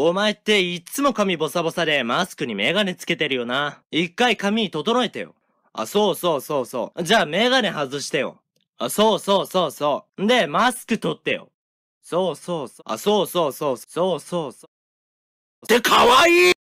お前っていっつも髪ボサボサでマスクにメガネつけてるよな。一回髪整えてよ。あ、そうそうそうそう。じゃあメガネ外してよ。あ、そうそうそうそう。で、マスク取ってよ。そうそうそう。あ、そうそうそう。そうそうそう。で、かわいい